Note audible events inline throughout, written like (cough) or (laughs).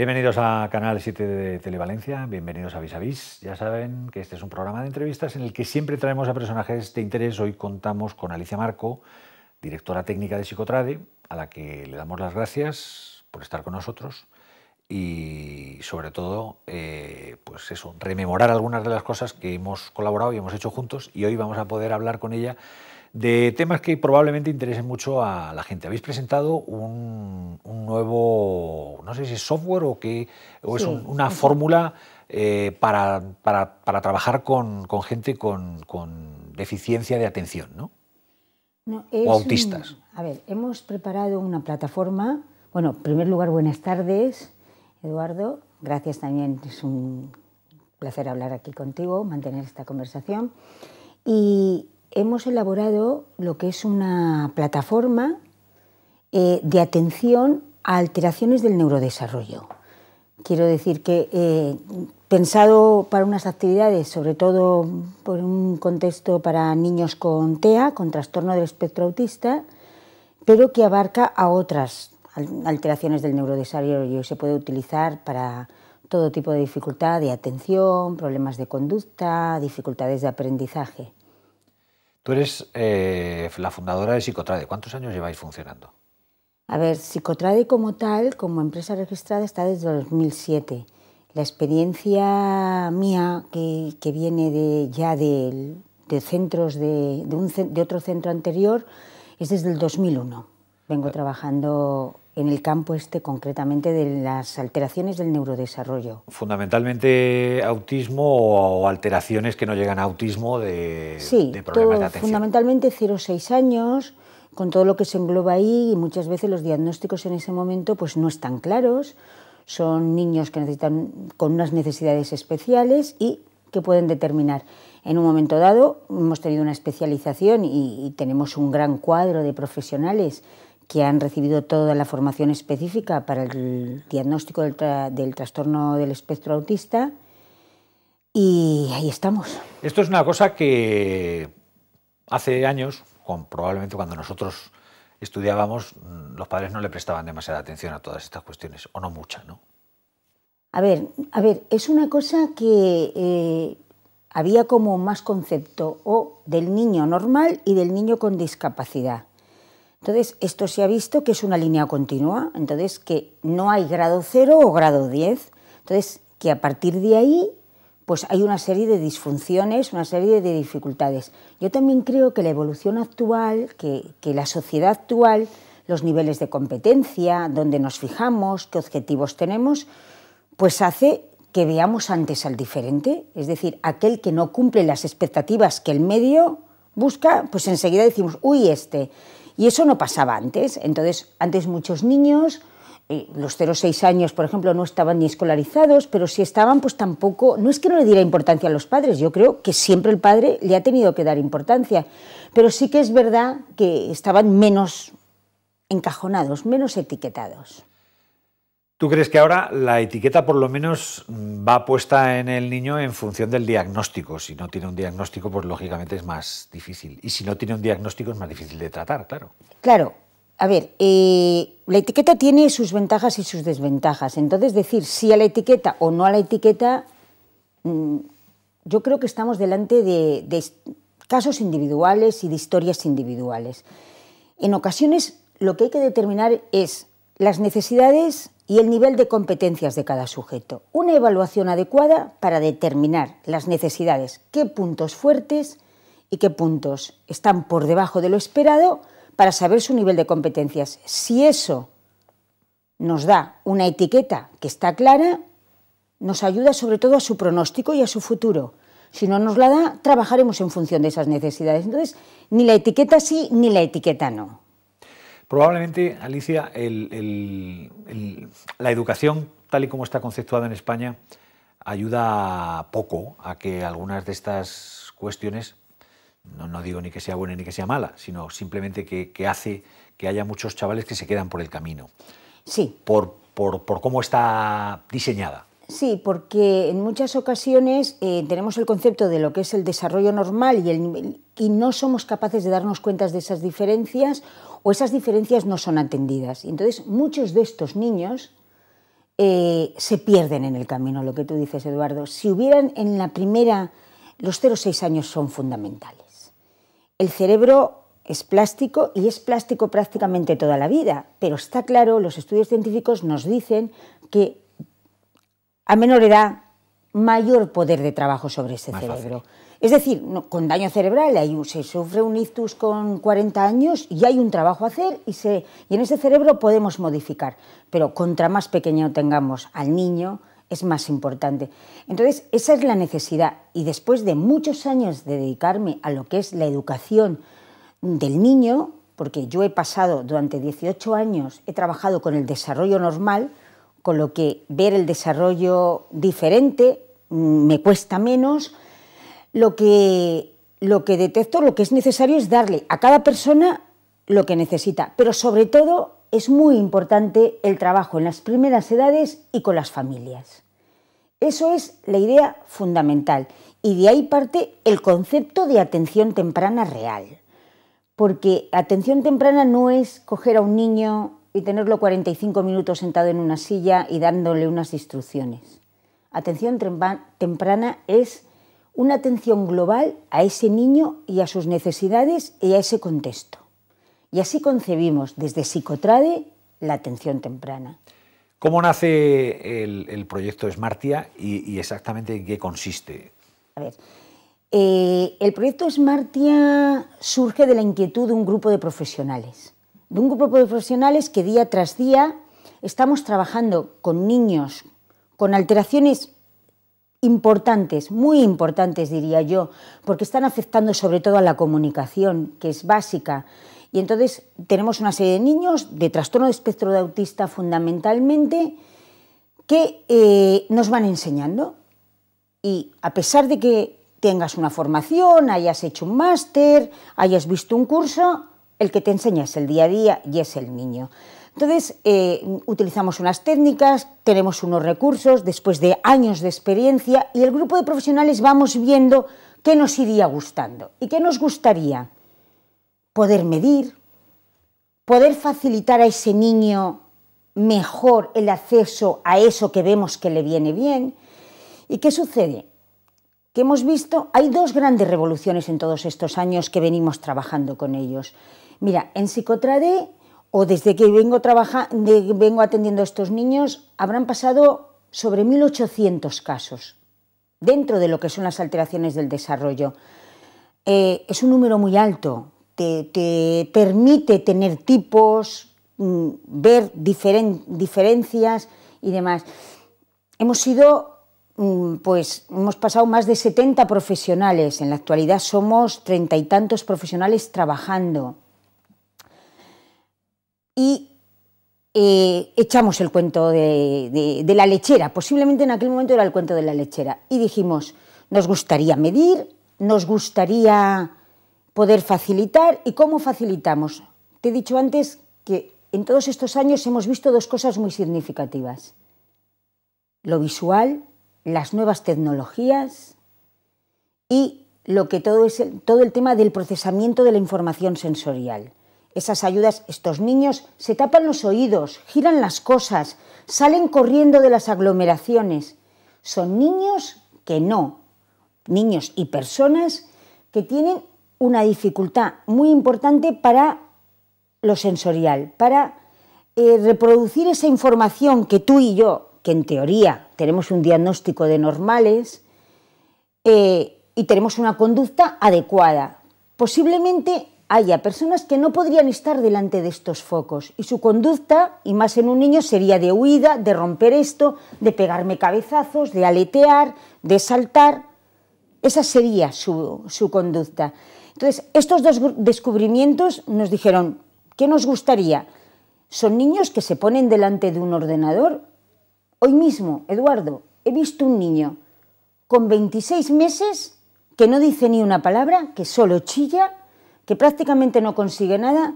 Bienvenidos a Canal 7 de Televalencia, bienvenidos a Vis a Vis. Ya saben que este es un programa de entrevistas en el que siempre traemos a personajes de interés. Hoy contamos con Alicia Marco, directora técnica de Psicotrade, a la que le damos las gracias por estar con nosotros y sobre todo, eh, pues eso, rememorar algunas de las cosas que hemos colaborado y hemos hecho juntos y hoy vamos a poder hablar con ella de temas que probablemente interesen mucho a la gente. Habéis presentado un, nuevo, no sé si software o, qué, o es una fórmula eh, para, trabajar con, gente con, deficiencia de atención, ¿no? o autistas. a ver, hemos preparado una plataforma. Bueno, en primer lugar, buenas tardes, Eduardo. Gracias también, es un placer hablar aquí contigo, mantener esta conversación. Y hemos elaborado lo que es una plataforma eh, de atención a alteraciones del neurodesarrollo. Quiero decir que eh, pensado para unas actividades, sobre todo por un contexto para niños con TEA, con trastorno del espectro autista, pero que abarca a otras alteraciones del neurodesarrollo y se puede utilizar para todo tipo de dificultad de atención, problemas de conducta, dificultades de aprendizaje. Tú eres eh, la fundadora de Psicotrade. ¿Cuántos años lleváis funcionando? A ver, Psicotrade como tal, como empresa registrada, está desde 2007. La experiencia mía, que, viene de, ya de, centros de, de otro centro anterior, es desde el 2001. Vengo ah. trabajando en el campo este concretamente de las alteraciones del neurodesarrollo. Fundamentalmente autismo o alteraciones que no llegan a autismo de, de problemas de atención. Fundamentalmente 0-6 años, con todo lo que se engloba ahí y muchas veces los diagnósticos en ese momento pues no están claros. Son niños que necesitan con unas necesidades especiales y que pueden determinar. En un momento dado hemos tenido una especialización y tenemos un gran cuadro de profesionales que han recibido toda la formación específica para el diagnóstico del, trastorno del espectro autista y ahí estamos. Esto es una cosa que hace años, probablemente cuando nosotros estudiábamos, los padres no le prestaban demasiada atención a todas estas cuestiones, o no mucha, ¿no? A ver, a ver, es una cosa que eh, había como más concepto o del niño normal y del niño con discapacidad. Entonces, esto se ha visto que es una línea continua, entonces que no hay grado 0 o grado 10. Entonces, que a partir de ahí pues hay una serie de disfunciones, una serie de dificultades. Yo también creo que la evolución actual, que, la sociedad actual, los niveles de competencia, donde nos fijamos, qué objetivos tenemos, pues hace que veamos antes al diferente, es decir, aquel que no cumple las expectativas que el medio busca, pues enseguida decimos, uy, este. Y eso no pasaba antes. Entonces, antes muchos niños, eh, los 0-6 años, por ejemplo, no estaban ni escolarizados, pero si estaban, pues tampoco, no es que no le diera importancia a los padres, yo creo que siempre el padre le ha tenido que dar importancia, pero sí que es verdad que estaban menos encajonados, menos etiquetados. ¿Tú crees que ahora la etiqueta por lo menos va puesta en el niño en función del diagnóstico? Si no tiene un diagnóstico, pues lógicamente es más difícil. Y si no tiene un diagnóstico, es más difícil de tratar, claro. Claro. A ver, eh, la etiqueta tiene sus ventajas y sus desventajas. Entonces, decir sí a la etiqueta o no a la etiqueta, mm, yo creo que estamos delante de casos individuales y de historias individuales. En ocasiones, lo que hay que determinar es las necesidades y el nivel de competencias de cada sujeto. Una evaluación adecuada para determinar las necesidades, qué puntos fuertes y qué puntos están por debajo de lo esperado para saber su nivel de competencias. Si eso nos da una etiqueta que está clara, nos ayuda sobre todo a su pronóstico y a su futuro. Si no nos la da, trabajaremos en función de esas necesidades. Entonces, ni la etiqueta sí, ni la etiqueta no. Probablemente, Alicia, la educación tal y como está conceptuada en España ayuda poco a que algunas de estas cuestiones, no, digo ni que sea buena ni que sea mala, sino simplemente que, hace que haya muchos chavales que se quedan por el camino. Sí. Por, cómo está diseñada. Sí, porque en muchas ocasiones eh, tenemos el concepto de lo que es el desarrollo normal y, y no somos capaces de darnos cuenta de esas diferencias o esas diferencias no son atendidas. Y entonces muchos de estos niños eh, se pierden en el camino, lo que tú dices, Eduardo. Si hubieran en la primera, los 0-6 años son fundamentales. El cerebro es plástico y es plástico prácticamente toda la vida, pero está claro, los estudios científicos nos dicen que a menor edad, mayor poder de trabajo sobre ese cerebro. Es decir, con daño cerebral hay se sufre un ictus con 40 años y hay un trabajo a hacer y, y en ese cerebro podemos modificar, pero contra más pequeño tengamos al niño es más importante. Entonces, esa es la necesidad y después de muchos años de dedicarme a lo que es la educación del niño, porque yo he pasado durante 18 años, he trabajado con el desarrollo normal, con lo que ver el desarrollo diferente mm, me cuesta menos, lo que, lo que detecto, lo que es necesario es darle a cada persona lo que necesita, pero sobre todo es muy importante el trabajo en las primeras edades y con las familias. Eso es la idea fundamental y de ahí parte el concepto de atención temprana real. Porque atención temprana no es coger a un niño y tenerlo 45 minutos sentado en una silla y dándole unas instrucciones. Atención temprana es una atención global a ese niño y a sus necesidades y a ese contexto. Y así concebimos desde Psicotrade la atención temprana. ¿Cómo nace el, proyecto Smartia y, exactamente en qué consiste? A ver, eh, el proyecto Smartia surge de la inquietud de un grupo de profesionales, de un grupo de profesionales que día tras día estamos trabajando con niños con alteraciones importantes, muy importantes diría yo, porque están afectando sobre todo a la comunicación, que es básica. Y entonces tenemos una serie de niños de trastorno de espectro de autista fundamentalmente que eh, nos van enseñando. Y a pesar de que tengas una formación, hayas hecho un máster, hayas visto un curso, el que te enseña es el día a día y es el niño. Entonces, eh, utilizamos unas técnicas, tenemos unos recursos, después de años de experiencia, y el grupo de profesionales vamos viendo qué nos iría gustando y qué nos gustaría poder medir, poder facilitar a ese niño mejor el acceso a eso que vemos que le viene bien. ¿Y qué sucede? Que hemos visto, hay dos grandes revoluciones en todos estos años que venimos trabajando con ellos. Mira, en Psicotrade o desde que vengo, vengo atendiendo a estos niños, habrán pasado sobre 1.800 casos dentro de lo que son las alteraciones del desarrollo. Eh, es un número muy alto, te, permite tener tipos, mm, ver diferencias y demás. Hemos sido, mm, pues, hemos pasado más de 70 profesionales, en la actualidad somos treinta y tantos profesionales trabajando y eh, echamos el cuento de, la lechera, posiblemente en aquel momento era el cuento de la lechera, y dijimos, nos gustaría medir, nos gustaría poder facilitar, ¿y cómo facilitamos? Te he dicho antes que en todos estos años hemos visto dos cosas muy significativas, lo visual, las nuevas tecnologías y lo es todo el tema del procesamiento de la información sensorial. Esas ayudas, estos niños se tapan los oídos, giran las cosas, salen corriendo de las aglomeraciones. Son niños que no, niños y personas que tienen una dificultad muy importante para lo sensorial, para eh, reproducir esa información que tú y yo, que en teoría tenemos un diagnóstico de normales eh, y tenemos una conducta adecuada. Posiblemente haya personas que no podrían estar delante de estos focos y su conducta, y más en un niño, sería de huida, de romper esto, de pegarme cabezazos, de aletear, de saltar. Esa sería su, su conducta. Entonces, estos dos descubrimientos nos dijeron, ¿qué nos gustaría? Son niños que se ponen delante de un ordenador. Hoy mismo, Eduardo, he visto un niño con 26 meses que no dice ni una palabra, que solo chilla que prácticamente no consigue nada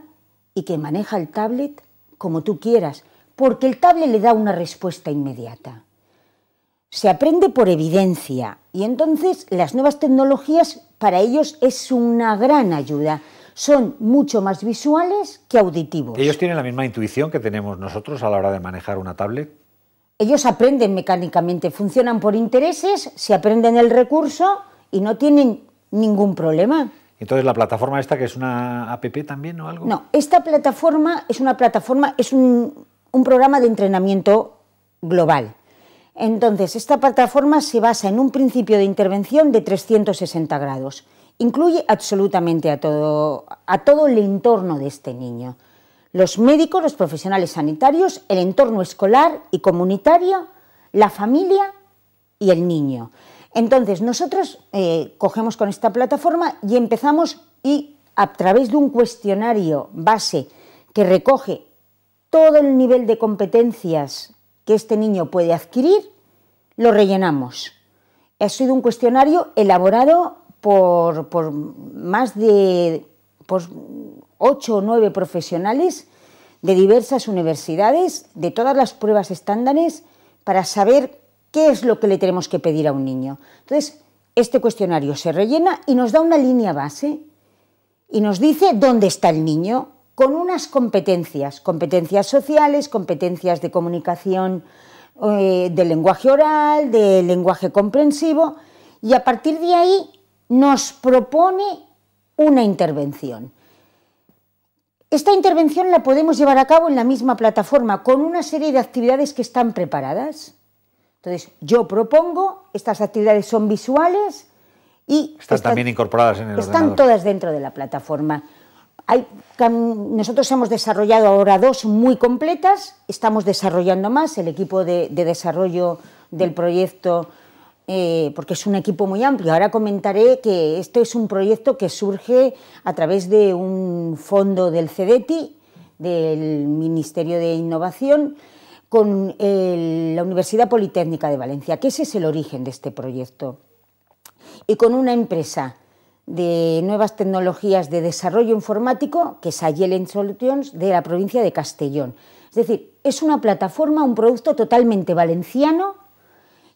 y que maneja el tablet como tú quieras, porque el tablet le da una respuesta inmediata. Se aprende por evidencia y entonces las nuevas tecnologías para ellos es una gran ayuda. Son mucho más visuales que auditivos. ¿Ellos tienen la misma intuición que tenemos nosotros a la hora de manejar una tablet? Ellos aprenden mecánicamente, funcionan por intereses, se aprenden el recurso y no tienen ningún problema. Entonces, la plataforma esta, que es una app también o algo? No, esta plataforma es una plataforma, es un, programa de entrenamiento global. Entonces, esta plataforma se basa en un principio de intervención de 360 grados. Incluye absolutamente a todo el entorno de este niño. Los médicos, los profesionales sanitarios, el entorno escolar y comunitario, la familia y el niño. Entonces, nosotros eh, cogemos con esta plataforma y empezamos y a través de un cuestionario base que recoge todo el nivel de competencias que este niño puede adquirir, lo rellenamos. Ha sido un cuestionario elaborado por, más de ocho o nueve profesionales de diversas universidades, de todas las pruebas estándares, para saber ¿Qué es lo que le tenemos que pedir a un niño? Entonces, este cuestionario se rellena y nos da una línea base y nos dice dónde está el niño con unas competencias, competencias sociales, competencias de comunicación, eh, de lenguaje oral, de lenguaje comprensivo, y a partir de ahí nos propone una intervención. Esta intervención la podemos llevar a cabo en la misma plataforma con una serie de actividades que están preparadas. Entonces, yo propongo, estas actividades son visuales y... Están también incorporadas en el Están todas dentro de la plataforma. nosotros hemos desarrollado ahora dos muy completas, estamos desarrollando más, el equipo de, desarrollo del proyecto, eh, porque es un equipo muy amplio. Ahora comentaré que esto es un proyecto que surge a través de un fondo del CEDETI, del Ministerio de Innovación, con eh, la Universidad Politécnica de Valencia, que ese es el origen de este proyecto, y con una empresa de nuevas tecnologías de desarrollo informático, que es Ayelen Solutions, de la provincia de Castellón. Es decir, es una plataforma, un producto totalmente valenciano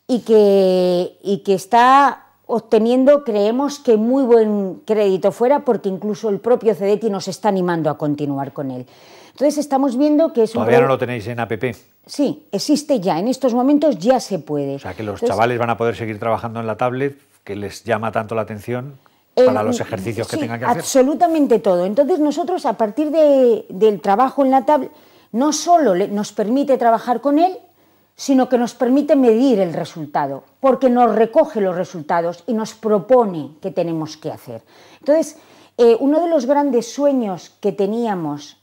y que, está obteniendo, creemos que muy buen crédito fuera, porque incluso el propio CDT nos está animando a continuar con él. Entonces estamos viendo que es Todavía no lo tenéis en APP. Sí, existe ya, en estos momentos ya se puede. O sea, que los chavales van a poder seguir trabajando en la tablet, que les llama tanto la atención eh, para los mm, ejercicios que tengan que hacer. Absolutamente todo. Entonces nosotros a partir del trabajo en la tablet, no solo nos permite trabajar con él, sino que nos permite medir el resultado, porque nos recoge los resultados y nos propone qué tenemos que hacer. Entonces, eh, uno de los grandes sueños que teníamos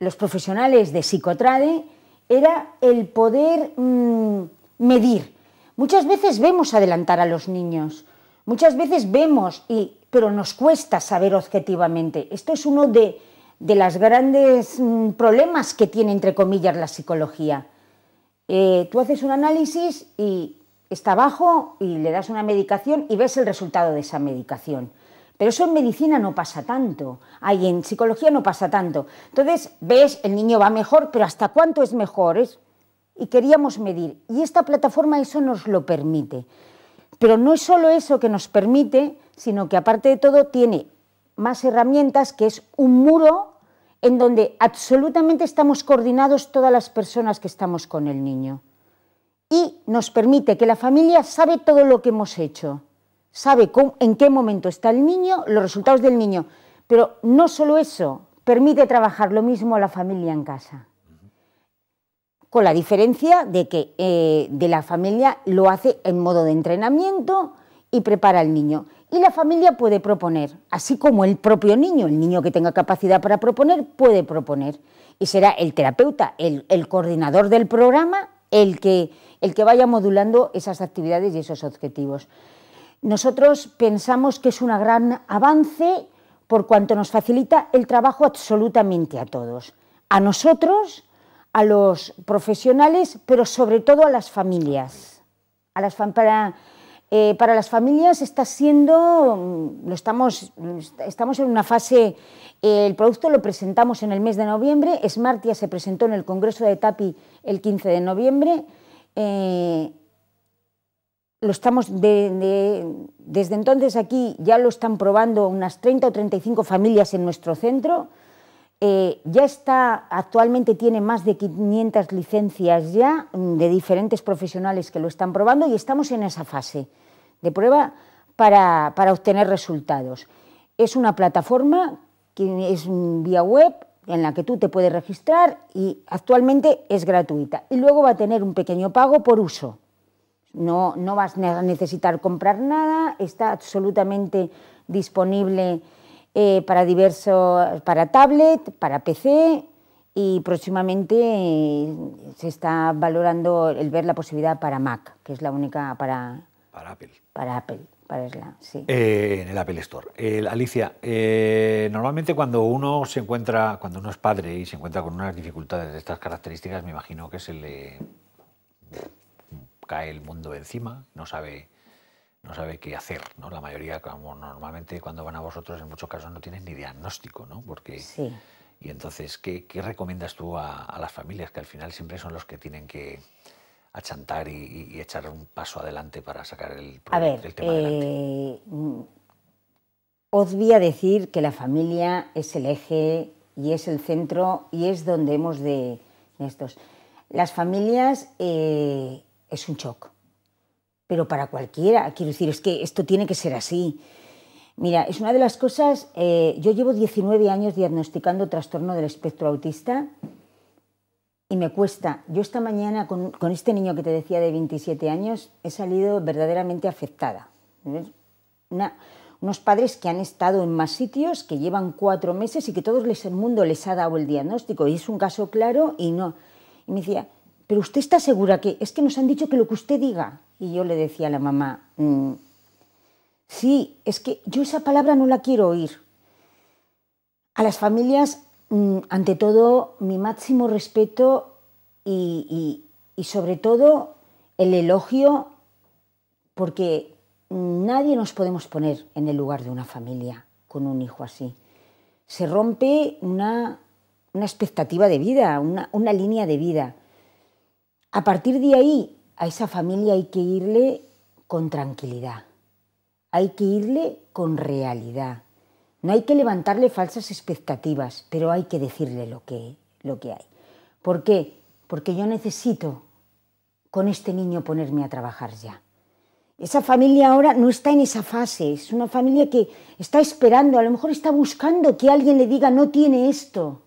los profesionales de Psicotrade era el poder mm, medir. Muchas veces vemos adelantar a los niños, muchas veces vemos, pero nos cuesta saber objetivamente. Esto es uno de, los grandes mm, problemas que tiene, entre comillas, la psicología. Eh, tú haces un análisis y está abajo y le das una medicación y ves el resultado de esa medicación. Pero eso en medicina no pasa tanto, ahí en psicología no pasa tanto. Entonces, ves, el niño va mejor, pero ¿hasta cuánto es mejor? y queríamos medir. Y esta plataforma eso nos lo permite. Pero no es solo eso que nos permite, sino que aparte de todo tiene más herramientas, que es un muro en donde absolutamente estamos coordinados todas las personas que estamos con el niño. Y nos permite que la familia sabe todo lo que hemos hecho sabe en qué momento está el niño, los resultados del niño. Pero no solo eso, permite trabajar lo mismo a la familia en casa. Con la diferencia de que eh, de la familia lo hace en modo de entrenamiento y prepara al niño. Y la familia puede proponer, así como el propio niño, el niño que tenga capacidad para proponer, puede proponer. Y será el terapeuta, el, coordinador del programa, el que vaya modulando esas actividades y esos objetivos. Nosotros pensamos que es un gran avance por cuanto nos facilita el trabajo absolutamente a todos, a nosotros, a los profesionales, pero sobre todo a las familias. Eh, para, las familias está siendo, mm, lo estamos, mm, estamos en una fase, eh, el producto lo presentamos en el mes de noviembre, Smartia se presentó en el Congreso de TAPI el 15 de noviembre. Eh, lo estamos de, desde entonces aquí ya lo están probando unas 30 o 35 familias en nuestro centro. Eh, ya está, actualmente tiene más de 500 licencias ya mm, de diferentes profesionales que lo están probando y estamos en esa fase de prueba para, obtener resultados. Es una plataforma que es vía web en la que tú te puedes registrar y actualmente es gratuita. Y luego va a tener un pequeño pago por uso no, no vas a necesitar comprar nada, está absolutamente disponible eh, para diversos, para tablet, para PC y próximamente eh, se está valorando el ver la posibilidad para Mac, que es la única para, para Apple. Para Apple. Para sí. Eh, en el Apple Store. Alicia, normalmente cuando uno se encuentra, cuando uno es padre y se encuentra con unas dificultades de estas características, me imagino que se le cae el mundo encima, no sabe, no sabe qué hacer. ¿no? La mayoría, como normalmente cuando van a vosotros, en muchos casos no tienen ni diagnóstico, ¿no? Porque, sí. Y entonces, ¿qué, qué recomiendas tú a, las familias, que al final siempre son los que tienen que achantar y, echar un paso adelante para sacar el, a tema adelante? Eh, os voy a decir que la familia es el eje y es el centro y es donde hemos de, estos. Las familias eh, es un shock. Pero para cualquiera, quiero decir, es que esto tiene que ser así. Mira, es una de las cosas, eh, yo llevo 19 años diagnosticando trastorno del espectro autista y me cuesta. Yo esta mañana con, este niño que te decía de 27 años he salido verdaderamente afectada. unos padres que han estado en más sitios, que llevan cuatro meses y que todo el mundo les ha dado el diagnóstico. Y es un caso claro y no. Y me decía, pero usted está segura que es que nos han dicho que lo que usted diga. Y yo le decía a la mamá, mm, sí, es que yo esa palabra no la quiero oír. A las familias, mm, ante todo, mi máximo respeto y, sobre todo el elogio, porque nadie nos podemos poner en el lugar de una familia con un hijo así. Se rompe una, expectativa de vida, una línea de vida a partir de ahí, a esa familia hay que irle con tranquilidad, hay que irle con realidad. No hay que levantarle falsas expectativas, pero hay que decirle lo que, lo que hay. ¿Por qué? Porque yo necesito con este niño ponerme a trabajar ya. Esa familia ahora no está en esa fase, es una familia que está esperando, a lo mejor está buscando que alguien le diga no tiene esto,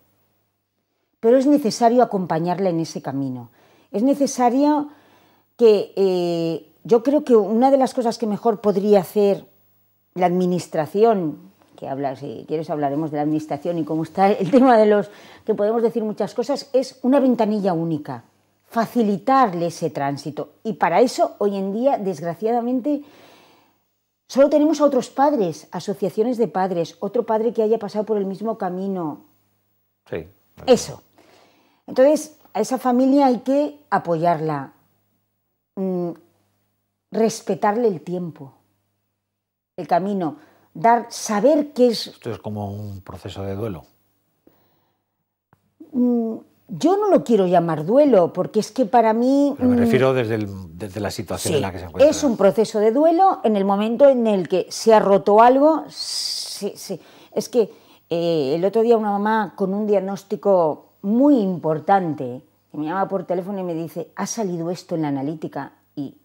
pero es necesario acompañarla en ese camino. Es necesario que eh, yo creo que una de las cosas que mejor podría hacer la administración, que habla, si quieres hablaremos de la administración y cómo está el tema de los que podemos decir muchas cosas, es una ventanilla única, facilitarle ese tránsito. Y para eso hoy en día, desgraciadamente, solo tenemos a otros padres, asociaciones de padres, otro padre que haya pasado por el mismo camino. Sí. Eso. Entonces, a esa familia hay que apoyarla, mm, respetarle el tiempo, el camino, dar, saber qué es. Esto es como un proceso de duelo. Mm, yo no lo quiero llamar duelo, porque es que para mí. me mm, refiero desde, desde la situación en la que se encuentra. Es un proceso de duelo en el momento en el que se ha roto algo. es que eh, el otro día una mamá con un diagnóstico muy importante, que me llama por teléfono y me dice, ha salido esto en la analítica y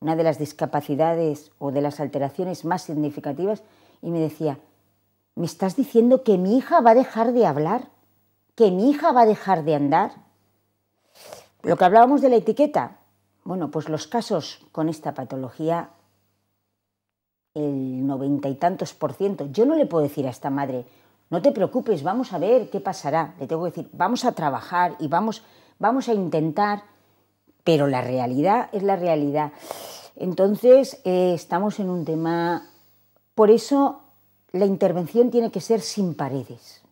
una de las discapacidades o de las alteraciones más significativas, y me decía, ¿me estás diciendo que mi hija va a dejar de hablar? ¿Que mi hija va a dejar de andar? Lo que hablábamos de la etiqueta, bueno, pues los casos con esta patología, el noventa y tantos por ciento, yo no le puedo decir a esta madre, no te preocupes, vamos a ver qué pasará. Le tengo que decir, vamos a trabajar y vamos, vamos a intentar, pero la realidad es la realidad. Entonces, eh, estamos en un tema... Por eso la intervención tiene que ser sin paredes,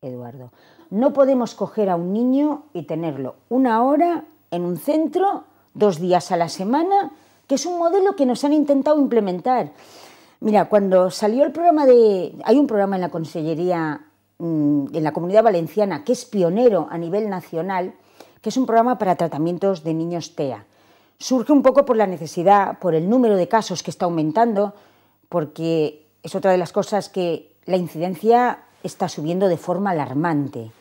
Eduardo. No podemos coger a un niño y tenerlo una hora en un centro, dos días a la semana, que es un modelo que nos han intentado implementar. Mira, cuando salió el programa de... Hay un programa en la Consellería, mm, en la Comunidad Valenciana, que es pionero a nivel nacional, que es un programa para tratamientos de niños TEA. Surge un poco por la necesidad, por el número de casos que está aumentando, porque es otra de las cosas que la incidencia está subiendo de forma alarmante.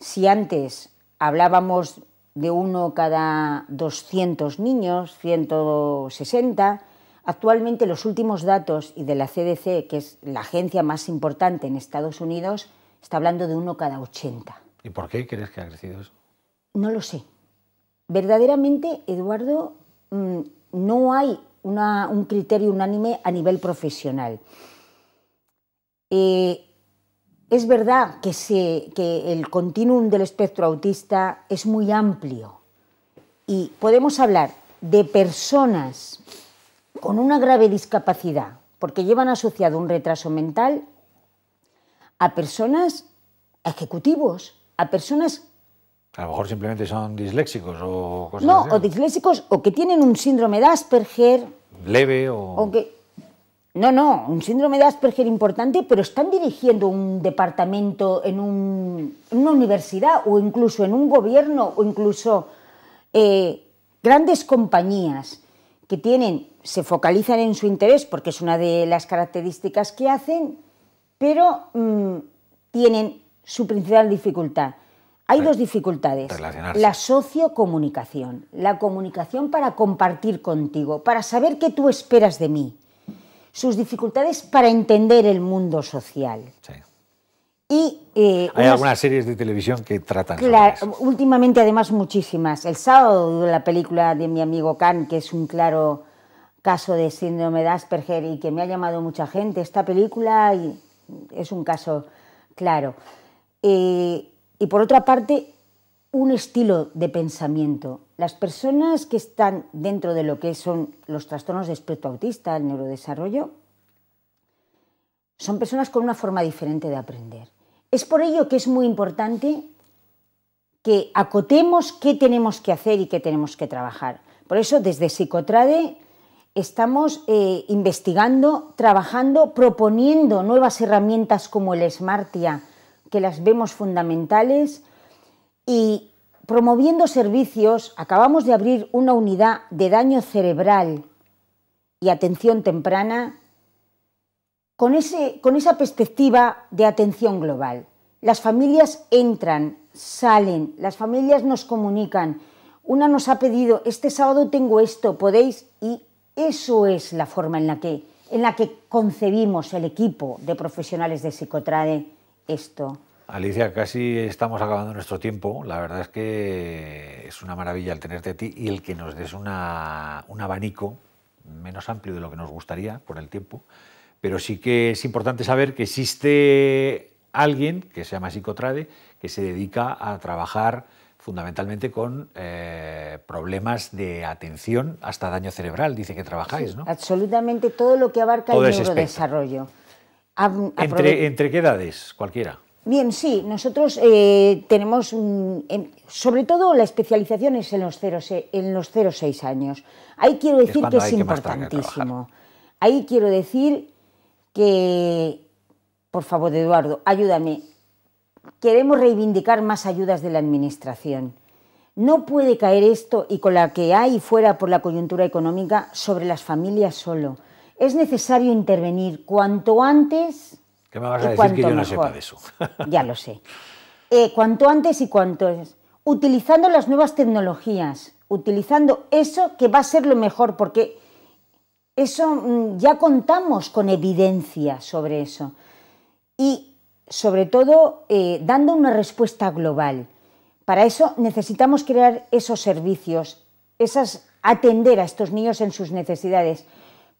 Si antes hablábamos de uno cada 200 niños, 160, Actualmente los últimos datos y de la CDC, que es la agencia más importante en Estados Unidos, está hablando de uno cada 80. ¿Y por qué crees que ha crecido eso? No lo sé. Verdaderamente, Eduardo, mm, no hay un criterio unánime a nivel profesional. Eh, es verdad que, que el continuum del espectro autista es muy amplio y podemos hablar de personas con una grave discapacidad, porque llevan asociado un retraso mental a personas ejecutivos, a personas... A lo mejor simplemente son disléxicos o cosas No, o disléxicos o que tienen un síndrome de Asperger. Leve o... no, no, un síndrome de Asperger importante, pero están dirigiendo un departamento en, una universidad o incluso en un gobierno o incluso eh, grandes compañías que tienen, se focalizan en su interés porque es una de las características que hacen, pero mm, tienen su principal dificultad. Hay dos dificultades. La sociocomunicación, la comunicación para compartir contigo, para saber qué tú esperas de mí. Sus dificultades para entender el mundo social. Sí. Eh, Hay algunas series de televisión que tratan. Claro, últimamente además muchísimas. El sábado la película de mi amigo Khan, que es un claro caso de síndrome de Asperger y que me ha llamado mucha gente, esta película es un caso claro. Eh, y por otra parte, un estilo de pensamiento. Las personas que están dentro de lo que son los trastornos de espectro autista, el neurodesarrollo, son personas con una forma diferente de aprender es por ello que es muy importante que acotemos qué tenemos que hacer y qué tenemos que trabajar. Por eso desde Psicotrade estamos eh, investigando, trabajando, proponiendo nuevas herramientas como el Smartia, que las vemos fundamentales, y promoviendo servicios. Acabamos de abrir una unidad de daño cerebral y atención temprana con, ese, con esa perspectiva de atención global. Las familias entran, salen, las familias nos comunican. Una nos ha pedido, este sábado tengo esto, podéis, y eso es la forma en la que, en la que concebimos el equipo de profesionales de Psicotrade esto. Alicia, casi estamos acabando nuestro tiempo. La verdad es que es una maravilla el tenerte a ti y el que nos des un abanico menos amplio de lo que nos gustaría por el tiempo pero sí que es importante saber que existe alguien que se llama psicotrade que se dedica a trabajar fundamentalmente con eh, problemas de atención hasta daño cerebral, dice que trabajáis, ¿no? Absolutamente todo lo que abarca el neurodesarrollo. ¿Entre, ¿Entre qué edades? Cualquiera. Bien, sí, nosotros eh, tenemos, sobre todo la especialización es en los 0 en los años. Ahí quiero decir que es importantísimo. Ahí quiero decir que, por favor, Eduardo, ayúdame. Queremos reivindicar más ayudas de la Administración. No puede caer esto, y con la que hay fuera por la coyuntura económica, sobre las familias solo. Es necesario intervenir cuanto antes. ¿Qué me vas a decir que yo no sepa de eso? (laughs) ya lo sé. Eh, cuanto antes y cuanto es. Utilizando las nuevas tecnologías, utilizando eso que va a ser lo mejor, porque eso mm, ya contamos con evidencia sobre eso. Y sobre todo eh, dando una respuesta global. Para eso necesitamos crear esos servicios, esas, atender a estos niños en sus necesidades,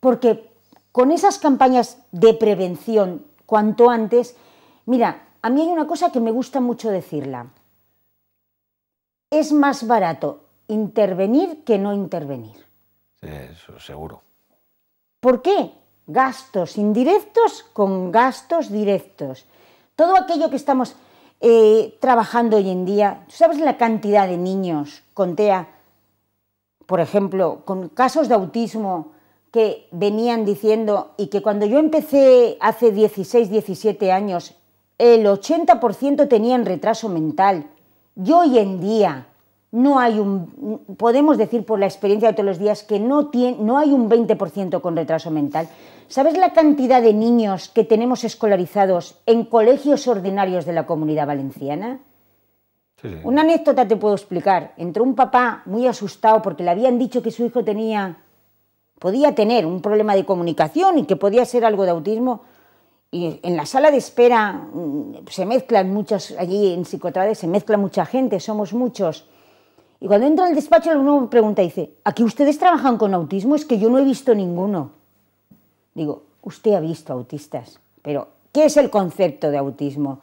porque con esas campañas de prevención cuanto antes, mira, a mí hay una cosa que me gusta mucho decirla. Es más barato intervenir que no intervenir. eso seguro. ¿Por qué? Gastos indirectos con gastos directos. Todo aquello que estamos eh, trabajando hoy en día, sabes la cantidad de niños con TEA, por ejemplo, con casos de autismo que venían diciendo y que cuando yo empecé hace 16, 17 años, el 80% tenían retraso mental. Yo hoy en día no hay un, podemos decir por la experiencia de todos los días que no, tiene, no hay un 20% con retraso mental. ¿Sabes la cantidad de niños que tenemos escolarizados en colegios ordinarios de la comunidad valenciana? Una anécdota te puedo explicar. Entró un papá muy asustado porque le habían dicho que su hijo tenía, podía tener un problema de comunicación y que podía ser algo de autismo. Y en la sala de espera mm, se mezclan muchas, allí en psicotrades se mezcla mucha gente, somos muchos y cuando entra al despacho, uno me pregunta y dice, ¿aquí ustedes trabajan con autismo? Es que yo no he visto ninguno. Digo, usted ha visto autistas, pero ¿qué es el concepto de autismo?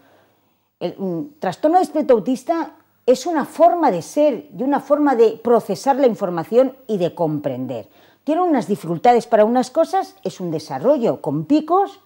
El un, trastorno de espectro autista es una forma de ser y una forma de procesar la información y de comprender. Tiene unas dificultades para unas cosas, es un desarrollo con picos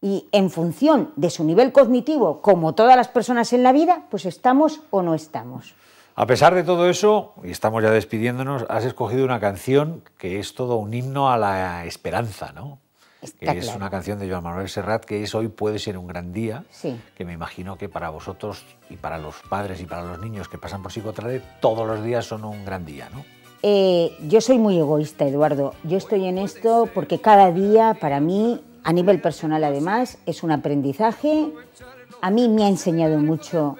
y en función de su nivel cognitivo, como todas las personas en la vida, pues estamos o no estamos. A pesar de todo eso, y estamos ya despidiéndonos, has escogido una canción que es todo un himno a la esperanza, ¿no? es una canción de Joan Manuel Serrat que es Hoy puede ser un gran día, sí. que me imagino que para vosotros y para los padres y para los niños que pasan por psicotrade, todos los días son un gran día, ¿no? Eh, yo soy muy egoísta, Eduardo. Yo estoy en esto porque cada día, para mí, a nivel personal además, es un aprendizaje. A mí me ha enseñado mucho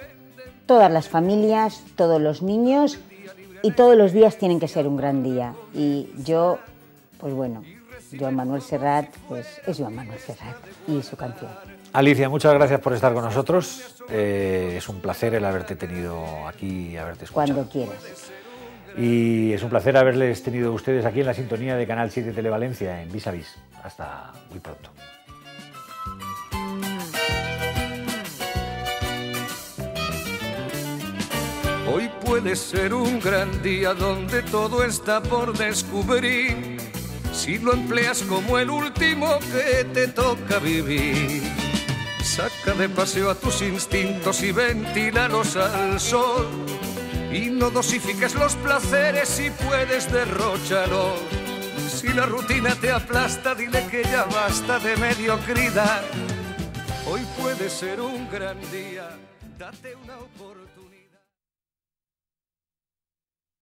todas las familias, todos los niños y todos los días tienen que ser un gran día. Y yo, pues bueno, Joan Manuel Serrat, pues es Joan Manuel Serrat y su canción. Alicia, muchas gracias por estar con nosotros. Eh, es un placer el haberte tenido aquí y haberte escuchado. Cuando quieras. Y es un placer haberles tenido ustedes aquí en la sintonía de Canal 7 Televalencia en Vis a Vis. Hasta muy pronto. puede ser un gran día donde todo está por descubrir, si lo empleas como el último que te toca vivir. Saca de paseo a tus instintos y ventílalos al sol. Y no dosifiques los placeres si puedes derrocharlos. Si la rutina te aplasta, dile que ya basta de mediocridad. Hoy puede ser un gran día, date una oportunidad.